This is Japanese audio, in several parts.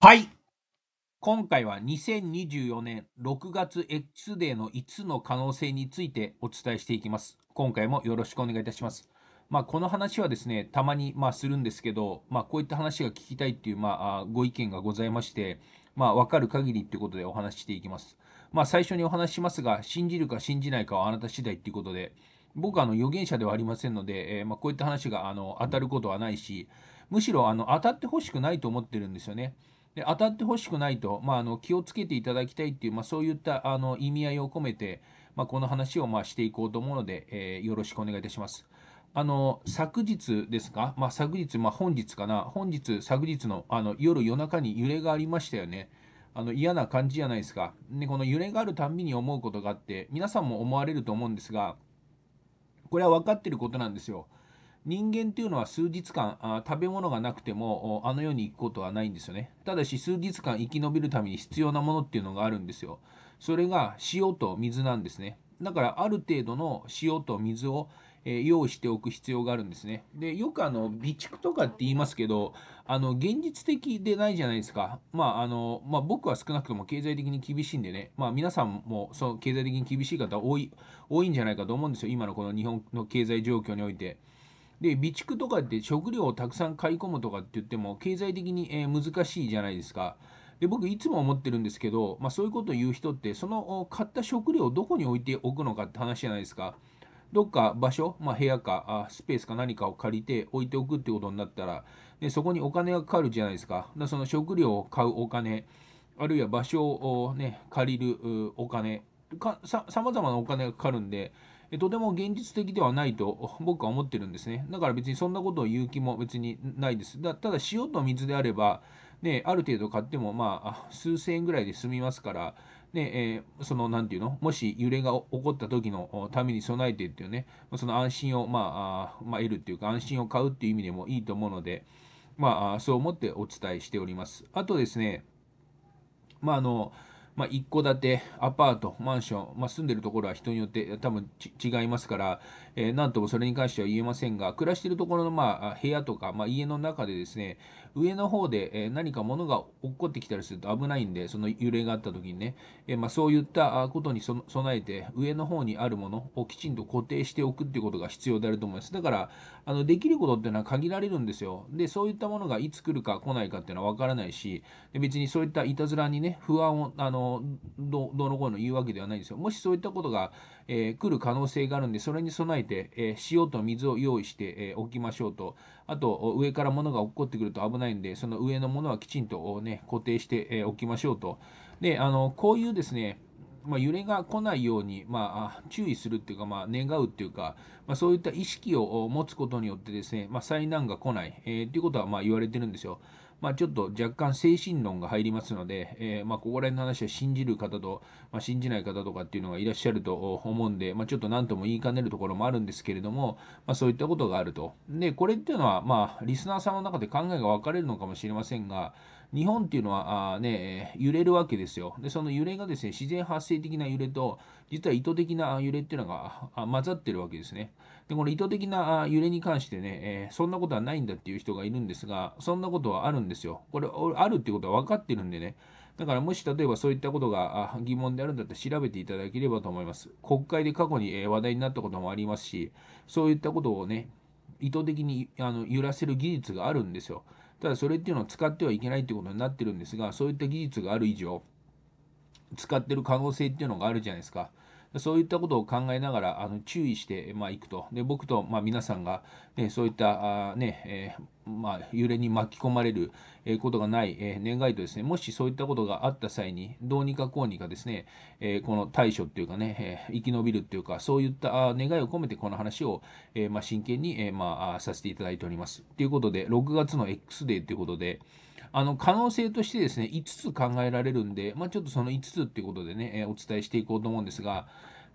はい。今回は2024年6月 X デーの5つの可能性についてお伝えしていきます。今回もよろしくお願いいたします。まあ、この話はですね、たまにまあするんですけど、まあ、こういった話が聞きたいっていうまあご意見がございまして、まあ、わかる限りということでお話ししていきます。まあ、最初にお話ししますが、信じるか信じないかはあなた次第ということで、僕はあの預言者ではありませんので、えー、まあ、こういった話があの当たることはないし、むしろあの当たってほしくないと思ってるんですよね。で当たってほしくないと、まあ、あの気をつけていただきたいっていう、まあ、そういったあの意味合いを込めて、まあ、この話をまあしていこうと思うので、えー、よろしくお願いいたします。あの昨日ですか、まあ、昨日、まあ、本日かな、本日、昨日のあの夜、夜中に揺れがありましたよね。あの嫌な感じじゃないですか。で、この揺れがあるたんびに思うことがあって、皆さんも思われると思うんですが、これは分かってることなんですよ。人間っていうのは数日間あ食べ物がなくてもあの世に行くことはないんですよねただし数日間生き延びるために必要なものっていうのがあるんですよそれが塩と水なんですねだからある程度の塩と水をえ用意しておく必要があるんですね。で、よくあの、備蓄とかって言いますけど、あの、現実的でないじゃないですか。まあ、あの、まあ、僕は少なくとも経済的に厳しいんでね、まあ、皆さんも、その経済的に厳しい方多い、多いんじゃないかと思うんですよ。今のこの日本の経済状況において。で備蓄とかって食料をたくさん買い込むとかって言っても経済的に、えー、難しいじゃないですか。で僕いつも思ってるんですけど、まあ、そういうことを言う人ってその買った食料をどこに置いておくのかって話じゃないですか。どっか場所、まあ、部屋かあスペースか何かを借りて置いておくってことになったらでそこにお金がかかるじゃないですか。かその食料を買うお金あるいは場所を、ね、借りるお金さまざまなお金がかかるんでとても現実的ではないと僕は思ってるんですね。だから別にそんなことを言う気も別にないです。だただ塩と水であれば、ね、ある程度買ってもまあ数千円ぐらいで済みますから、ねえー、そのなんていうのもし揺れが起こった時のために備えてっていうねその安心を、まあ、まあ、得るっていうか安心を買うっていう意味でもいいと思うので、まあ、そう思ってお伝えしております。あとですね、まああのまあ、一戸建て、アパート、マンション、まあ、住んでるところは人によって多分違いますから、えー、なんともそれに関しては言えませんが、暮らしているところの、まあ、部屋とか、まあ、家の中でですね、上の方で、え何か物が落っこってきたりすると危ないんで、その揺れがあった時にね、えまあ、そういったことに備えて、上の方にあるものをきちんと固定しておくっていうことが必要であると思います。だから、あのできることっていうのは限られるんですよ。で、そういったものがいつ来るか来ないかっていうのは分からないし、で別にそういったいたずらにね、不安を、あの、どどのこうの言うわけではないんですよ。もしそういったことが、えー、来る可能性があるんで、それに備えて、えー、塩と水を用意してえー、きましょうと、あと、上から物が落っこってくると危ないないんで、その上のものはきちんと、ね、固定しておきましょうと。で、あのこういうですね、まあ、揺れが来ないように、まあ、注意するっていうか、まあ、願うっていうか、まあ、そういった意識を持つことによってですね、ま災難が来ない、えー、っていうことはま言われてるんですよ。まあ、ちょっと若干精神論が入りますので、えー、まあ、ここら辺の話は信じる方と、まあ、信じない方とかっていうのがいらっしゃると思うんで、まちょっと何とも言いかねるところもあるんですけれども、まそういったことがあると。で、これっていうのは、まあ、リスナーさんの中で考えが分かれるのかもしれませんが、日本っていうのはあ、ね、揺れるわけですよ。で、その揺れがですね、自然発生的な揺れと、実は意図的な揺れっていうのが混ざってるわけですね。で、この意図的な揺れに関してね、えー、そんなことはないんだっていう人がいるんですが、そんなことはあるんですよ。これ、あるってことは分かってるんでね。だからもし例えばそういったことが疑問であるんだったら調べていただければと思います。国会で過去に話題になったこともありますし、そういったことをね、意図的にあの揺らせる技術があるんですよ。ただそれっていうのを使ってはいけないってことになってるんですが、そういった技術がある以上、使ってる可能性っていうのがあるじゃないですか。そういったことを考えながらあの注意して、まあ、いくとで僕と、まあ、皆さんが、ね、そういったあ、ねえー、まあ、揺れに巻き込まれることがない、えー、願いとですねもしそういったことがあった際にどうにかこうにかですね、えー、この対処というかね、えー、生き延びるというかそういった願いを込めてこの話を、えまあ、真剣に、えまあ、させていただいております。ということで6月の X デーということで。あの可能性としてですね5つ考えられるんで、まあ、ちょっとその5つっていうことでね、えー、お伝えしていこうと思うんですが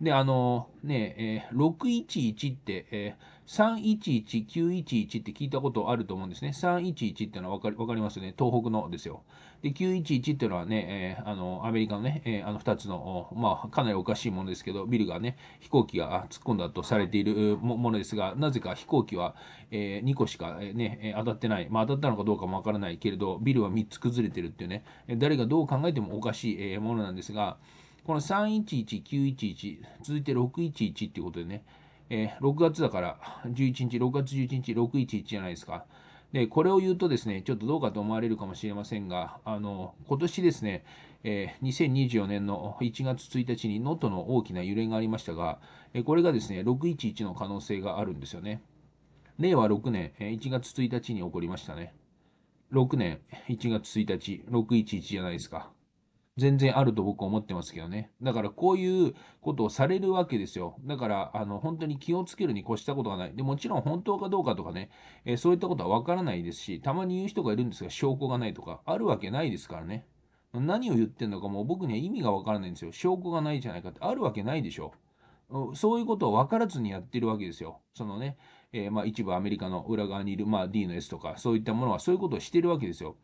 であのね、えー、611って、えー311、911って聞いたことあると思うんですね。311ってのは分かり分かりますよね。東北のですよ。で、911っていうのはね、えー、あの、アメリカのね、えー、あの2つの、まあ、かなりおかしいものですけど、ビルがね、飛行機が突っ込んだとされているものですが、なぜか飛行機は、えー、2個しか、ね、当たってない。まあ、当たったのかどうかもわからないけれど、ビルは3つ崩れてるっていうね、誰がどう考えてもおかしい、ものなんですが、この311、911、続いて611っていうことでね、えー、6月だから、11日、6月11日、611じゃないですか。で、これを言うとですね、ちょっとどうかと思われるかもしれませんが、あの、今年ですね、えー、2024年の1月1日に能登の大きな揺れがありましたが、えー、これがですね、611の可能性があるんですよね。令和6年、えー、1月1日に起こりましたね。6年1月1日、611じゃないですか。全然あると僕は思ってますけどね。だからこういうことをされるわけですよ。だから、あの、本当に気をつけるに越したことがない。で、もちろん本当かどうかとかね、えー、そういったことはわからないですし、たまに言う人がいるんですが、証拠がないとか、あるわけないですからね。何を言ってんのかもう僕には意味がわからないんですよ。証拠がないじゃないかって、あるわけないでしょ。そういうことを分からずにやってるわけですよ。そのね、えー、まあ一部アメリカの裏側にいる、まあ、D の S とか、そういったものはそういうことをしてるわけですよ。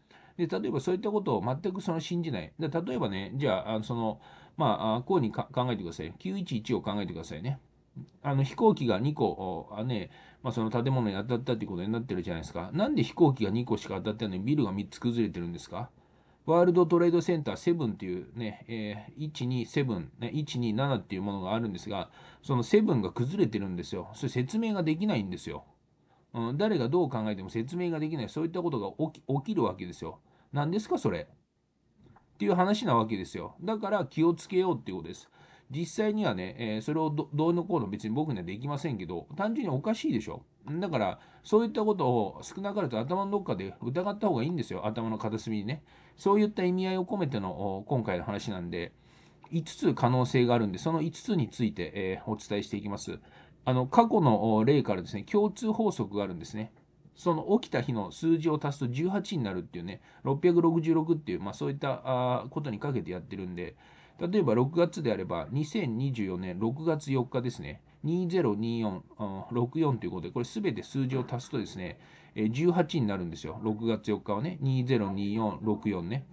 で、例えばそういったことを全くその信じない。で例えばね、じゃあ、その、まあ、こうに考えてください。911を考えてくださいね。あの飛行機が2個あね、まあ、その建物に当たったっていうことになってるじゃないですか。なんで飛行機が2個しか当たっいのにビルが3つ崩れてるんですかワールドトレードセンター7っていうね、えー、127、ね、127っていうものがあるんですが、その7が崩れてるんですよ。それ説明ができないんですよ。うん、誰がどう考えても説明ができない、そういったことが起きるわけですよ。何ですかそれっていう話なわけですよ。だから気をつけようっていうことです。実際にはね、えー、それをどうのこうの別に僕にはできませんけど、単純におかしいでしょ。だから、そういったことを少なからず頭のどっかで疑った方がいいんですよ。頭の片隅にね。そういった意味合いを込めての今回の話なんで、5つ可能性があるんで、その5つについて、えー、お伝えしていきます。あの、過去の例からですね、共通法則があるんですね。その起きた日の数字を足すと18になるっていうね、666っていう、まあそういったあことにかけてやってるんで、例えば6月であれば、2024年6月4日ですね、202464ということで、これすべて数字を足すとですね、18になるんですよ。6月4日はね、202464ね。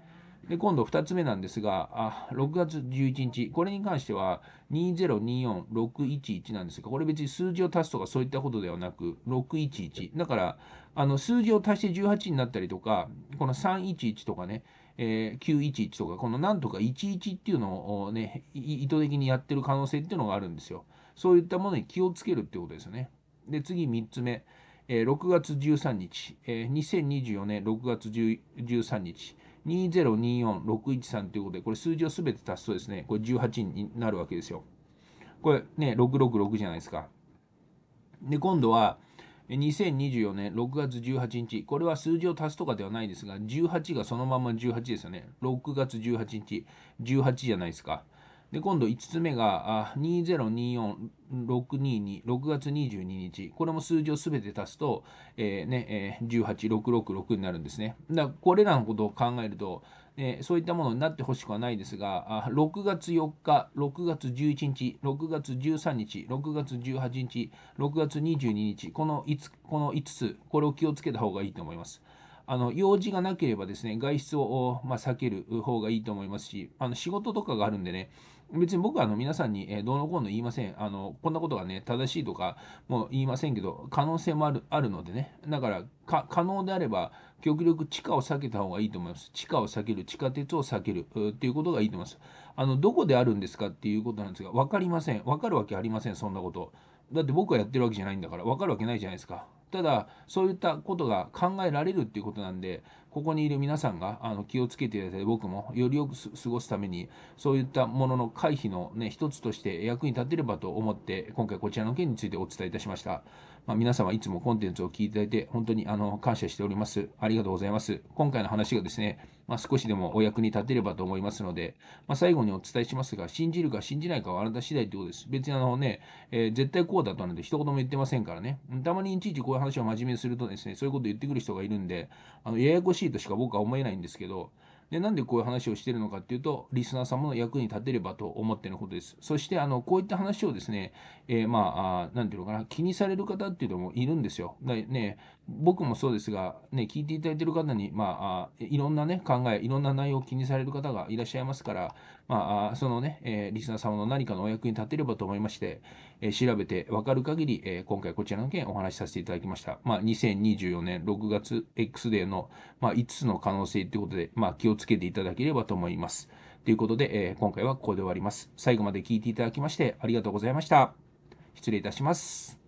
で今度2つ目なんですがあ、6月11日、これに関しては2024611なんですが、これ別に数字を足すとかそういったことではなく、611。だから、あの数字を足して18になったりとか、この311とかね、えー、911とか、このなんとか11っていうのをね、意図的にやってる可能性っていうのがあるんですよ。そういったものに気をつけるってことですよね。で、次3つ目、えー、6月13日、えー、2024年6月13日。2024613ということで、これ数字をすべて足すとですね、これ18になるわけですよ。これね、666じゃないですか。で、今度は、2024年6月18日、これは数字を足すとかではないですが、18がそのまま18ですよね。6月18日、18じゃないですか。で、今度5つ目が、2024622、6月22日。これも数字をすべて足すと、えー、ね、えー、18、666になるんですね。だから、これらのことを考えると、えー、そういったものになってほしくはないですが、6月4日、6月11日、6月13日、6月18日、6月22日、この ,5 この5つ、これを気をつけた方がいいと思います。あの用事がなければですね、外出を、まあ、避ける方がいいと思いますし、あの仕事とかがあるんでね、別に僕はあの皆さんに、えどうのこうの言いませんあの。こんなことがね、正しいとかも言いませんけど、可能性もあるあるのでね、だから可能であれば、極力地下を避けた方がいいと思います。地下を避ける、地下鉄を避けるということがいいと思います。あのどこであるんですかっていうことなんですが、分かりません。分かるわけありません、そんなこと。だって僕はやってるわけじゃないんだから、分かるわけないじゃないですか。ただそういったことが考えられるっていうことなんでここにいる皆さんがあの気をつけていただいて僕もよりよく過ごすためにそういったものの回避の、ね、一つとして役に立てればと思って今回こちらの件についてお伝えいたしました。まあ、皆様いつもコンテンツを聞いていただいて、本当にあの感謝しております。ありがとうございます。今回の話がですね、まあ、少しでもお役に立てればと思いますので、まあ、最後にお伝えしますが、信じるか信じないかはあなた次第ということです。別にあのね、えー、絶対こうだとなんて一言も言ってませんからね。たまにいちいちこういう話を真面目にするとですね、そういうこと言ってくる人がいるんで、あのややこしいとしか僕は思えないんですけど、でなんでこういう話をしてるのかっていうとリスナー様の役に立てればと思ってのことですそしてあのこういった話をですね、えー、まあ何て言うのかな気にされる方っていうのもいるんですよね僕もそうですが、ね、聞いていただいている方に、まあ、いろんな、ね、考え、いろんな内容を気にされる方がいらっしゃいますから、まあ、そのね、えー、リスナー様の何かのお役に立てればと思いまして、えー、調べて分かる限り、えー、今回こちらの件お話しさせていただきました。まあ、2024年6月 X デーの、まあ、5つの可能性ということで、まあ、気をつけていただければと思います。ということで、えー、今回はここで終わります。最後まで聞いていただきましてありがとうございました。失礼いたします。